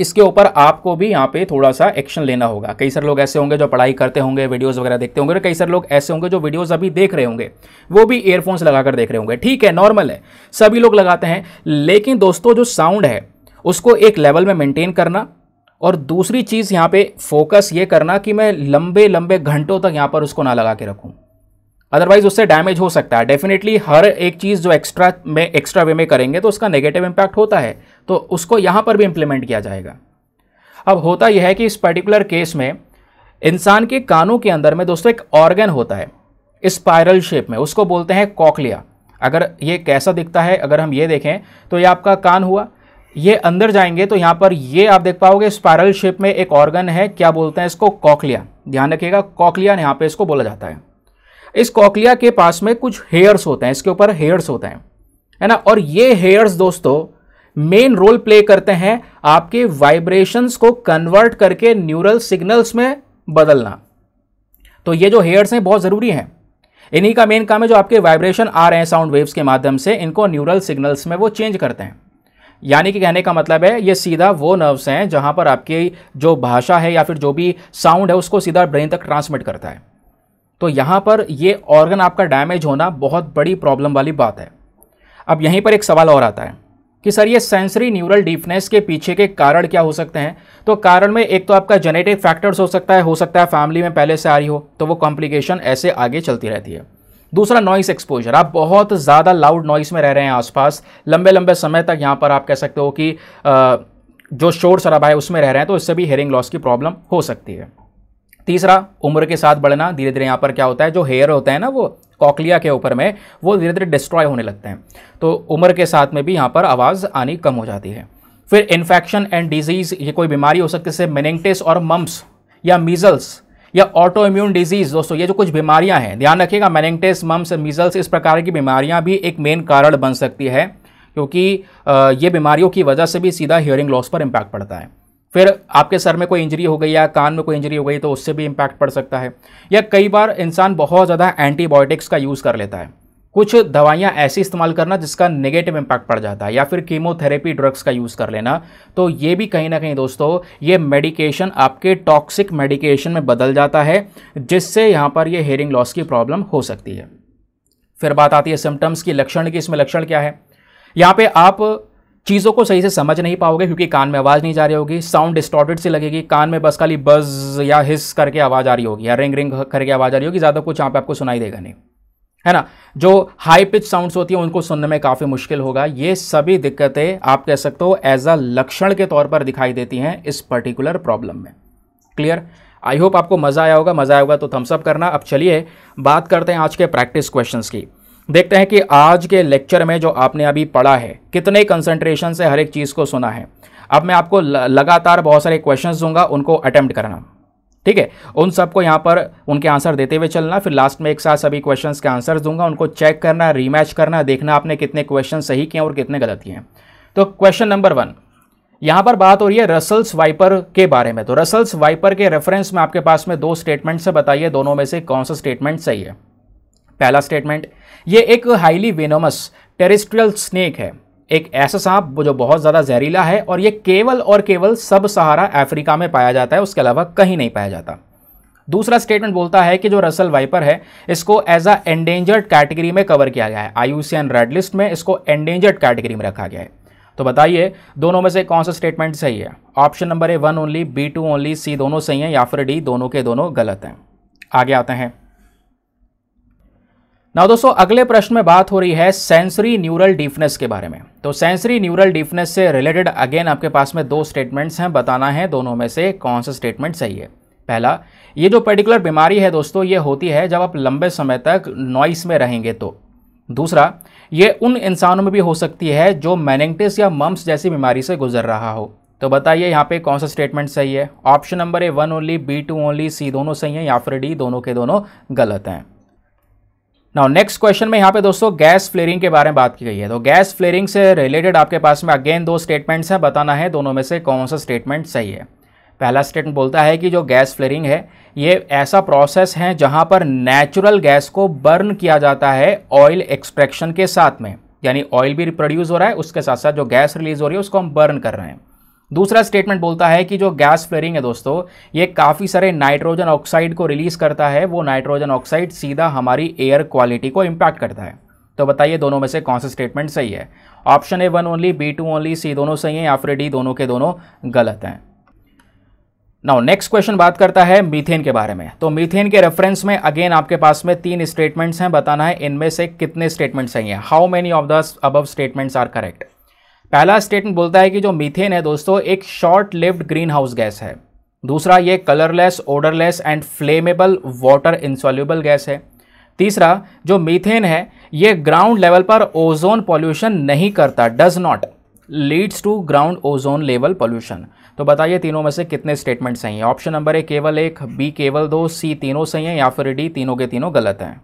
इसके ऊपर आपको भी यहाँ पे थोड़ा सा एक्शन लेना होगा कई सारे लोग ऐसे होंगे जो पढ़ाई करते होंगे वीडियोस वगैरह देखते होंगे और कई सारे लोग ऐसे होंगे जो वीडियोस अभी देख रहे होंगे वो भी एयरफोन्स लगाकर देख रहे होंगे ठीक है नॉर्मल है सभी लोग लगाते हैं लेकिन दोस्तों जो साउंड है उसको एक लेवल में मेनटेन करना और दूसरी चीज़ यहाँ पर फोकस ये करना कि मैं लंबे लंबे घंटों तक यहाँ पर उसको ना लगा के रखूँ अदरवाइज उससे डैमेज हो सकता है डेफिनेटली हर एक चीज़ जो एक्स्ट्रा में एक्स्ट्रा वे में करेंगे तो उसका नेगेटिव इम्पैक्ट होता है तो उसको यहाँ पर भी इम्प्लीमेंट किया जाएगा अब होता यह है कि इस पर्टिकुलर केस में इंसान के कानों के अंदर में दोस्तों एक ऑर्गन होता है स्पायरल शेप में उसको बोलते हैं कॉकलिया अगर ये कैसा दिखता है अगर हम ये देखें तो ये आपका कान हुआ ये अंदर जाएंगे तो यहाँ पर ये आप देख पाओगे स्पायरल शेप में एक ऑर्गन है क्या बोलते हैं इसको कॉकलिया ध्यान रखिएगा कॉकलिया यहाँ पे इसको बोला जाता है इस कॉकलिया के पास में कुछ हेयर्स होते हैं इसके ऊपर हेयर्स होते हैं है ना और ये हेयर्स दोस्तों मेन रोल प्ले करते हैं आपके वाइब्रेशंस को कन्वर्ट करके न्यूरल सिग्नल्स में बदलना तो ये जो हेयर्स हैं बहुत ज़रूरी हैं इन्हीं का मेन काम है जो आपके वाइब्रेशन आ रहे हैं साउंड वेव्स के माध्यम से इनको न्यूरल सिग्नल्स में वो चेंज करते हैं यानी कि कहने का मतलब है ये सीधा वो नर्व्स हैं जहाँ पर आपकी जो भाषा है या फिर जो भी साउंड है उसको सीधा ब्रेन तक ट्रांसमिट करता है तो यहाँ पर ये ऑर्गन आपका डैमेज होना बहुत बड़ी प्रॉब्लम वाली बात है अब यहीं पर एक सवाल और आता है कि सर ये सेंसरी न्यूरल डीपनेस के पीछे के कारण क्या हो सकते हैं तो कारण में एक तो आपका जेनेटिक फैक्टर्स हो सकता है हो सकता है फैमिली में पहले से आ रही हो तो वो कॉम्प्लिकेशन ऐसे आगे चलती रहती है दूसरा नॉइस एक्सपोजर आप बहुत ज़्यादा लाउड नॉइस में रह रहे हैं आसपास लंबे लंबे समय तक यहाँ पर आप कह सकते हो कि आ, जो शोर शराबा है उसमें रह रहे हैं तो इससे भी हेयरिंग लॉस की प्रॉब्लम हो सकती है तीसरा उम्र के साथ बढ़ना धीरे धीरे यहाँ पर क्या होता है जो हेयर होते हैं ना वो कॉकलिया के ऊपर में वो धीरे धीरे डिस्ट्रॉय होने लगते हैं तो उम्र के साथ में भी यहाँ पर आवाज़ आनी कम हो जाती है फिर इन्फेक्शन एंड डिजीज़ ये कोई बीमारी हो सकती है जैसे मेनिंगटिस और मम्स या मीजल्स या ऑटो इम्यून डिजीज़ दोस्तों ये जो कुछ बीमारियां हैं ध्यान रखिएगा मेनेंगटिस मम्स मीजल्स इस प्रकार की बीमारियां भी एक मेन कारण बन सकती है क्योंकि ये बीमारियों की वजह से भी सीधा हियरिंग लॉस पर इम्पैक्ट पड़ता है फिर आपके सर में कोई इंजरी हो गई या कान में कोई इंजरी हो गई तो उससे भी इम्पैक्ट पड़ सकता है या कई बार इंसान बहुत ज़्यादा एंटीबायोटिक्स का यूज़ कर लेता है कुछ दवाइयाँ ऐसी इस्तेमाल करना जिसका नेगेटिव इम्पैक्ट पड़ जाता है या फिर कीमोथेरेपी ड्रग्स का यूज़ कर लेना तो ये भी कहीं ना कहीं दोस्तों ये मेडिकेशन आपके टॉक्सिक मेडिकेशन में बदल जाता है जिससे यहाँ पर ये हेयरिंग लॉस की प्रॉब्लम हो सकती है फिर बात आती है सिम्टम्स की लक्षण की इसमें लक्षण क्या है यहाँ पे आप चीज़ों को सही से समझ नहीं पाओगे क्योंकि कान में आवाज़ नहीं जा रही होगी साउंड डिस्टॉर्टेड से लगेगी कान में बस खाली बज या हिस करके आवाज़ आ रही होगी या रिंग रिंग करके आवाज़ आ रही होगी ज़्यादा कुछ यहाँ पे आपको सुनाई देगा नहीं है ना जो हाई पिच साउंड्स होती हैं उनको सुनने में काफ़ी मुश्किल होगा ये सभी दिक्कतें आप कह सकते हो एज अ लक्षण के तौर पर दिखाई देती हैं इस पर्टिकुलर प्रॉब्लम में क्लियर आई होप आपको मज़ा आया होगा मज़ा आया होगा तो थम्सअप करना अब चलिए बात करते हैं आज के प्रैक्टिस क्वेश्चंस की देखते हैं कि आज के लेक्चर में जो आपने अभी पढ़ा है कितने कंसंट्रेशन से हर एक चीज़ को सुना है अब मैं आपको लगातार बहुत सारे क्वेश्चन दूंगा उनको अटेम्प्ट करना ठीक है उन सबको यहाँ पर उनके आंसर देते हुए चलना फिर लास्ट में एक साथ सभी क्वेश्चन के आंसर्स दूंगा उनको चेक करना रीमैच करना देखना आपने कितने क्वेश्चन सही किए और कितने गलत किए हैं तो क्वेश्चन नंबर वन यहाँ पर बात हो रही है रसल्स वाइपर के बारे में तो रसल्स वाइपर के रेफरेंस में आपके पास में दो स्टेटमेंट से बताइए दोनों में से कौन सा स्टेटमेंट सही है पहला स्टेटमेंट ये एक हाईली वेनोमस टेरिस्ट्रियल स्नेक है एक ऐसा सांप जो बहुत ज़्यादा जहरीला है और ये केवल और केवल सब सहारा अफ्रीका में पाया जाता है उसके अलावा कहीं नहीं पाया जाता दूसरा स्टेटमेंट बोलता है कि जो रसल वाइपर है इसको एज अ एंडेंजर्ड कैटेगरी में कवर किया गया है आईयूसीएन रेड लिस्ट में इसको एंडेंजर्ड कैटेगरी में रखा गया है तो बताइए दोनों में से कौन सा स्टेटमेंट सही है option number A one only B two only C दोनों सही हैं या फिर डी दोनों के दोनों गलत हैं आगे आते हैं ना दोस्तों अगले प्रश्न में बात हो रही है सेंसरी न्यूरल डीफनेस के बारे में तो सेंसरी न्यूरल डीफनेस से रिलेटेड अगेन आपके पास में दो स्टेटमेंट्स हैं बताना है दोनों में से कौन सा स्टेटमेंट सही है पहला ये जो पर्टिकुलर बीमारी है दोस्तों ये होती है जब आप लंबे समय तक नॉइस में रहेंगे तो दूसरा ये उन इंसानों में भी हो सकती है जो मैनेंगटिस या मम्स जैसी बीमारी से गुजर रहा हो तो बताइए यहाँ पे कौन सा स्टेटमेंट सही है option number A one only B two only C दोनों सही हैं या फिर डी दोनों के दोनों गलत हैं नाउ नेक्स्ट क्वेश्चन में यहाँ पे दोस्तों गैस फ्लेयरिंग के बारे में बात की गई है तो गैस फ्लेयरिंग से रिलेटेड आपके पास में अगेन दो स्टेटमेंट्स हैं बताना है दोनों में से कौन सा स्टेटमेंट सही है पहला स्टेटमेंट बोलता है कि जो गैस फ्लेयरिंग है ये ऐसा प्रोसेस है जहाँ पर नेचुरल गैस को बर्न किया जाता है ऑयल एक्सट्रैक्शन के साथ में यानी ऑयल भी प्रोड्यूस हो रहा है उसके साथ साथ जो गैस रिलीज हो रही है उसको हम बर्न कर रहे हैं दूसरा स्टेटमेंट बोलता है कि जो गैस फ्लेयरिंग है दोस्तों ये काफ़ी सारे नाइट्रोजन ऑक्साइड को रिलीज़ करता है वो नाइट्रोजन ऑक्साइड सीधा हमारी एयर क्वालिटी को इम्पैक्ट करता है तो बताइए दोनों में से कौन सा स्टेटमेंट सही है option A one only B two only C दोनों सही हैं या फिर डी दोनों के दोनों गलत हैं नाउ नेक्स्ट क्वेश्चन बात करता है मीथेन के बारे में तो मीथेन के रेफरेंस में अगेन आपके पास में तीन स्टेटमेंट्स हैं बताना है इनमें से कितने स्टेटमेंट सही हैं how many of the above statements are correct पहला स्टेटमेंट बोलता है कि जो मीथेन है दोस्तों एक short lived green house gas है दूसरा ये colourless odourless and flammable water insoluble gas है तीसरा जो मीथेन है ये ग्राउंड लेवल पर ओजोन पॉल्यूशन नहीं करता does not leads to ground ozone level pollution तो बताइए तीनों में से कितने स्टेटमेंट सही हैं ऑप्शन नंबर ए केवल एक बी केवल दो सी तीनों सही हैं या फिर डी तीनों के तीनों गलत हैं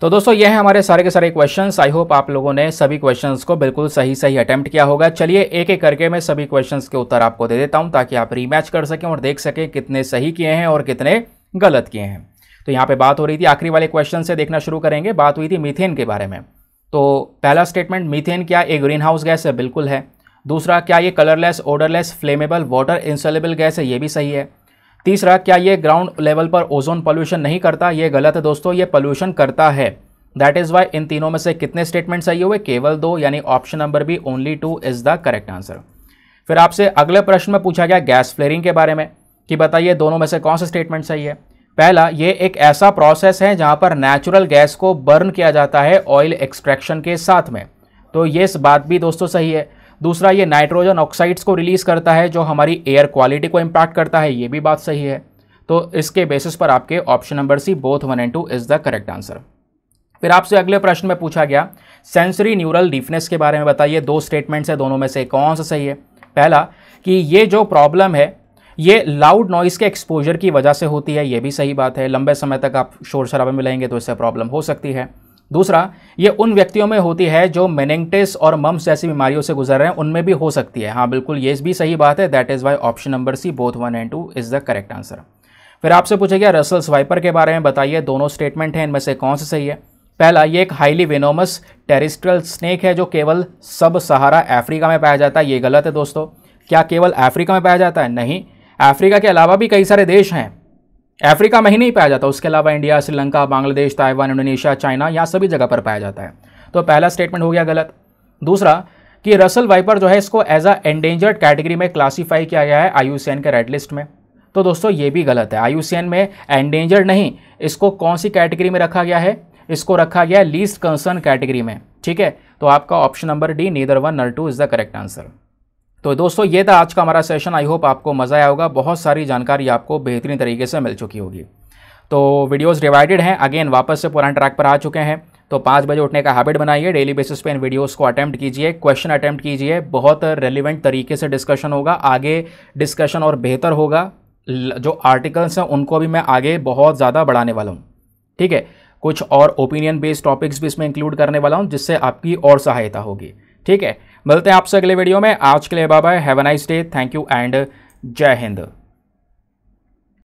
तो दोस्तों ये है हमारे सारे के सारे क्वेश्चंस आई होप आप लोगों ने सभी क्वेश्चंस को बिल्कुल सही सही अटेम्प्ट किया होगा चलिए एक एक करके मैं सभी क्वेश्चंस के उत्तर आपको दे देता हूं ताकि आप रीमैच कर सकें और देख सकें कितने सही किए हैं और कितने गलत किए हैं तो यहाँ पे बात हो रही थी आखिरी वाले क्वेश्चन से देखना शुरू करेंगे बात हुई थी मीथेन के बारे में तो पहला स्टेटमेंट मीथेन क्या एक ग्रीन हाउस गैस है बिल्कुल है दूसरा क्या ये colourless odourless flammable water insoluble gas है ये भी सही है तीसरा क्या ये ग्राउंड लेवल पर ओजोन पॉल्यूशन नहीं करता ये गलत है दोस्तों ये पॉल्यूशन करता है दैट इज़ वाई इन तीनों में से कितने स्टेटमेंट सही हुए केवल दो यानी option number B only two is the correct answer फिर आपसे अगले प्रश्न में पूछा गया गैस फ्लेयरिंग के बारे में कि बताइए दोनों में से कौन सा स्टेटमेंट सही है पहला ये एक ऐसा प्रोसेस है जहाँ पर नेचुरल गैस को बर्न किया जाता है ऑयल एक्सट्रैक्शन के साथ में तो ये इस बात भी दोस्तों सही है दूसरा ये नाइट्रोजन ऑक्साइड्स को रिलीज़ करता है जो हमारी एयर क्वालिटी को इम्पैक्ट करता है ये भी बात सही है तो इसके बेसिस पर आपके option number C both one and two is the correct answer फिर आपसे अगले प्रश्न में पूछा गया सेंसरी न्यूरल डीफनेस के बारे में बताइए दो स्टेटमेंट्स हैं दोनों में से कौन सा सही है पहला कि ये जो प्रॉब्लम है ये लाउड नॉइज़ के एक्सपोजर की वजह से होती है ये भी सही बात है लंबे समय तक आप शोर शराबे में लेंगे तो इससे प्रॉब्लम हो सकती है दूसरा ये उन व्यक्तियों में होती है जो मेनेंगटिस और मम्स जैसी बीमारियों से गुजर रहे हैं उनमें भी हो सकती है हाँ बिल्कुल ये भी सही बात है that is why option number C both one and two is the correct answer फिर आपसे पूछा गया रसल स्वाइपर के बारे में बताइए दोनों स्टेटमेंट हैं इनमें से कौन सा सही है पहला ये एक हाईली वेनोमस टेरिस्ट्रल स्नेक है जो केवल सब सहारा अफ्रीका में पाया जाता है ये गलत है दोस्तों क्या केवल अफ्रीका में पाया जाता है नहीं अफ्रीका के अलावा भी कई सारे देश हैं अफ्रीका में ही नहीं पाया जाता उसके अलावा India Sri Lanka Bangladesh Taiwan Indonesia China यहाँ सभी जगह पर पाया जाता है तो पहला स्टेटमेंट हो गया गलत दूसरा कि रसल वाइपर जो है इसको एज अ एंडेंजर्ड कैटेगरी में क्लासीफाई किया गया है आई के रेड लिस्ट में तो दोस्तों ये भी गलत है आई में एंडेंजर्ड नहीं इसको कौन सी कैटेगरी में रखा गया है इसको रखा गया है लीस्ट कंसर्न कैटेगरी में ठीक है तो आपका option number D neither one nor two is the correct answer तो दोस्तों ये था आज का हमारा सेशन आई होप आपको मज़ा आया होगा बहुत सारी जानकारी आपको बेहतरीन तरीके से मिल चुकी होगी तो वीडियोस डिवाइडेड हैं अगेन वापस से पुराने ट्रैक पर आ चुके हैं तो पाँच बजे उठने का हैबिट बनाइए डेली बेसिस पे इन वीडियोस को अटैम्प्ट कीजिए क्वेश्चन अटैम्प्ट कीजिए बहुत रेलिवेंट तरीके से डिस्कशन होगा आगे डिस्कशन और बेहतर होगा जो आर्टिकल्स हैं उनको भी मैं आगे बहुत ज़्यादा बढ़ाने वाला हूँ ठीक है कुछ और ओपिनियन बेस्ड टॉपिक्स भी इसमें इंक्लूड करने वाला हूँ जिससे आपकी और सहायता होगी ठीक है मिलते हैं आपसे अगले वीडियो में आज के लिए बाबा have a nice day thank you and Jai Hind